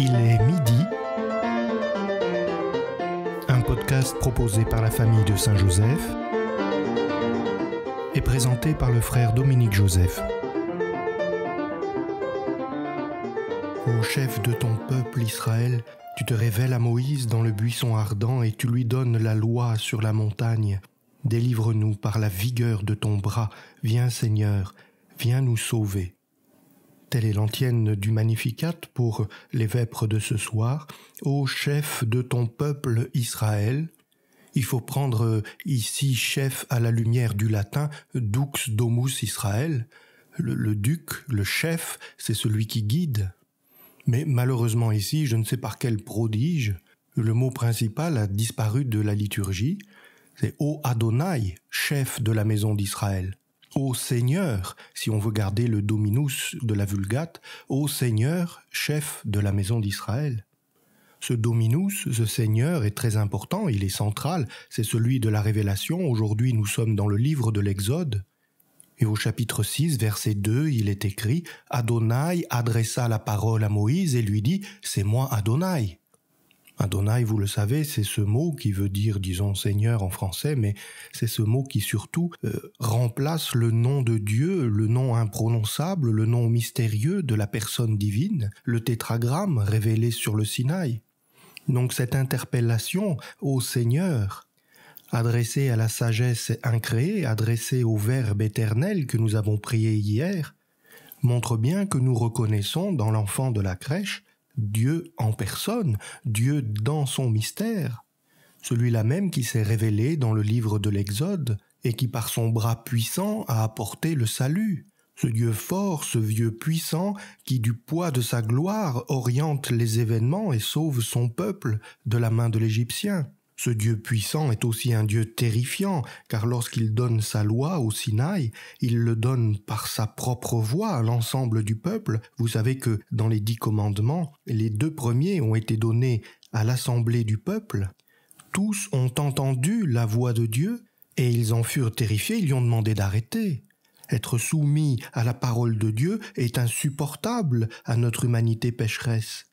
Il est midi. Un podcast proposé par la famille de Saint-Joseph et présenté par le frère Dominique Joseph. Ô chef de ton peuple Israël, tu te révèles à Moïse dans le buisson ardent et tu lui donnes la loi sur la montagne. Délivre-nous par la vigueur de ton bras. Viens Seigneur, viens nous sauver. Telle est l'antienne du Magnificat pour les vêpres de ce soir. Ô chef de ton peuple Israël, il faut prendre ici chef à la lumière du latin dux domus Israël. Le, duc, le chef, c'est celui qui guide. Mais malheureusement ici, je ne sais par quel prodige, le mot principal a disparu de la liturgie. C'est ô Adonai, chef de la maison d'Israël. Ô Seigneur, si on veut garder le dominus de la Vulgate, Ô Seigneur, chef de la maison d'Israël. Ce dominus, ce Seigneur, est très important, il est central, c'est celui de la révélation. Aujourd'hui, nous sommes dans le livre de l'Exode. Et au chapitre 6, verset 2, il est écrit Adonai adressa la parole à Moïse et lui dit C'est moi Adonai. Adonai, vous le savez, c'est ce mot qui veut dire, disons, Seigneur en français, mais c'est ce mot qui surtout euh, remplace le nom de Dieu, le nom imprononçable, le nom mystérieux de la personne divine, le tétragramme révélé sur le Sinaï. Donc cette interpellation au Seigneur, adressée à la sagesse incréée, adressée au Verbe éternel que nous avons prié hier, montre bien que nous reconnaissons dans l'enfant de la crèche Dieu en personne, Dieu dans son mystère, celui-là même qui s'est révélé dans le livre de l'Exode et qui par son bras puissant a apporté le salut, ce Dieu fort, ce vieux puissant qui du poids de sa gloire oriente les événements et sauve son peuple de la main de l'Égyptien. Ce Dieu puissant est aussi un Dieu terrifiant, car lorsqu'il donne sa loi au Sinaï, il le donne par sa propre voix à l'ensemble du peuple. Vous savez que dans les dix commandements, les deux premiers ont été donnés à l'assemblée du peuple. Tous ont entendu la voix de Dieu, et ils en furent terrifiés, ils lui ont demandé d'arrêter. Être soumis à la parole de Dieu est insupportable à notre humanité pécheresse.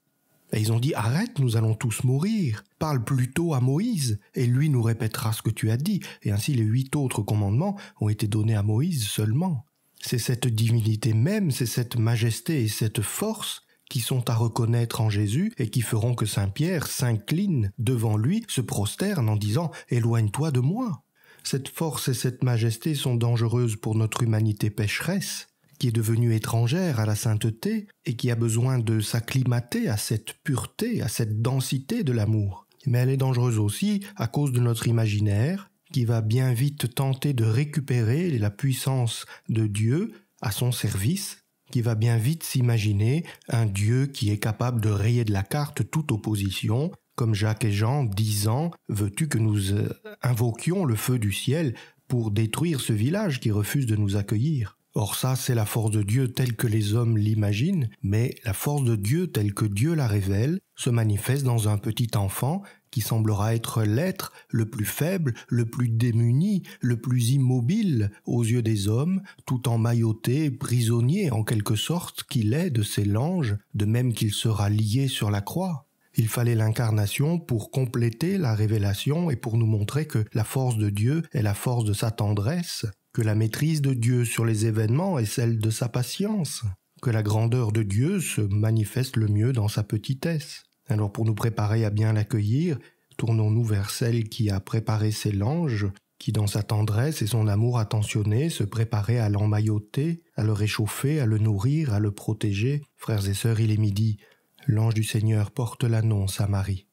Et ils ont dit Arrête, nous allons tous mourir. Parle plutôt à Moïse, et lui nous répétera ce que tu as dit. Et ainsi les huit autres commandements ont été donnés à Moïse seulement. C'est cette divinité même, c'est cette majesté et cette force qui sont à reconnaître en Jésus et qui feront que Saint Pierre s'incline devant lui, se prosterne en disant Éloigne-toi de moi. Cette force et cette majesté sont dangereuses pour notre humanité pécheresse, qui est devenue étrangère à la sainteté et qui a besoin de s'acclimater à cette pureté, à cette densité de l'amour. Mais elle est dangereuse aussi à cause de notre imaginaire, qui va bien vite tenter de récupérer la puissance de Dieu à son service, qui va bien vite s'imaginer un Dieu qui est capable de rayer de la carte toute opposition, comme Jacques et Jean disant Veux-tu que nous euh, invoquions le feu du ciel pour détruire ce village qui refuse de nous accueillir Or ça, c'est la force de Dieu telle que les hommes l'imaginent, mais la force de Dieu telle que Dieu la révèle se manifeste dans un petit enfant qui semblera être l'être le plus faible, le plus démuni, le plus immobile aux yeux des hommes, tout en mailloté, prisonnier en quelque sorte qu'il est de ses langes, de même qu'il sera lié sur la croix. Il fallait l'incarnation pour compléter la révélation et pour nous montrer que la force de Dieu est la force de sa tendresse, que la maîtrise de Dieu sur les événements est celle de sa patience, que la grandeur de Dieu se manifeste le mieux dans sa petitesse. Alors pour nous préparer à bien l'accueillir, tournons-nous vers celle qui a préparé ses langes, qui dans sa tendresse et son amour attentionné se préparait à l'emmailloter, à le réchauffer, à le nourrir, à le protéger. Frères et sœurs, il est midi. L'ange du Seigneur porte l'annonce à Marie.